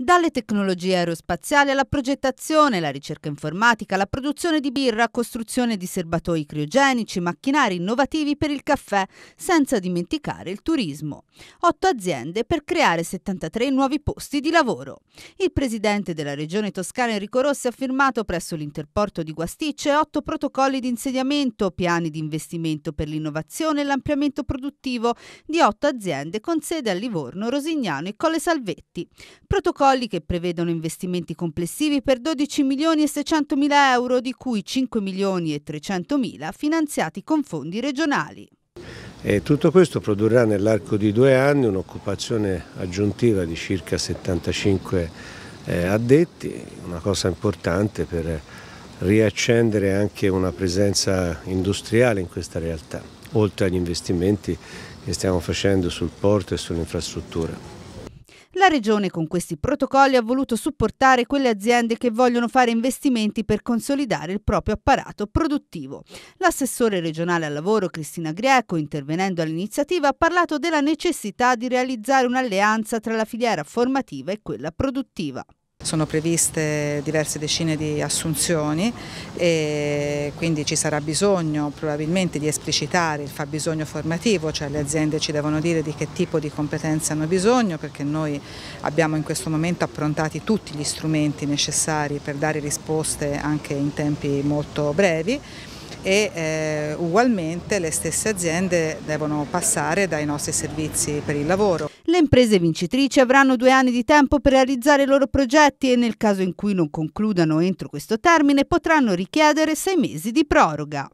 Dalle tecnologie aerospaziali alla progettazione, la ricerca informatica, la produzione di birra, costruzione di serbatoi criogenici, macchinari innovativi per il caffè, senza dimenticare il turismo. Otto aziende per creare 73 nuovi posti di lavoro. Il presidente della regione toscana Enrico Rossi ha firmato presso l'interporto di Guasticce otto protocolli di insediamento, piani di investimento per l'innovazione e l'ampliamento produttivo di otto aziende con sede a Livorno, Rosignano e Colle Salvetti. Protocolli protocolli che prevedono investimenti complessivi per 12 milioni e 600 mila euro, di cui 5 milioni e 300 mila finanziati con fondi regionali. E tutto questo produrrà nell'arco di due anni un'occupazione aggiuntiva di circa 75 eh, addetti, una cosa importante per riaccendere anche una presenza industriale in questa realtà, oltre agli investimenti che stiamo facendo sul porto e sull'infrastruttura. La Regione con questi protocolli ha voluto supportare quelle aziende che vogliono fare investimenti per consolidare il proprio apparato produttivo. L'assessore regionale al lavoro Cristina Greco, intervenendo all'iniziativa, ha parlato della necessità di realizzare un'alleanza tra la filiera formativa e quella produttiva. Sono previste diverse decine di assunzioni e quindi ci sarà bisogno probabilmente di esplicitare il fabbisogno formativo, cioè le aziende ci devono dire di che tipo di competenze hanno bisogno perché noi abbiamo in questo momento approntati tutti gli strumenti necessari per dare risposte anche in tempi molto brevi e eh, ugualmente le stesse aziende devono passare dai nostri servizi per il lavoro. Le imprese vincitrici avranno due anni di tempo per realizzare i loro progetti e nel caso in cui non concludano entro questo termine potranno richiedere sei mesi di proroga.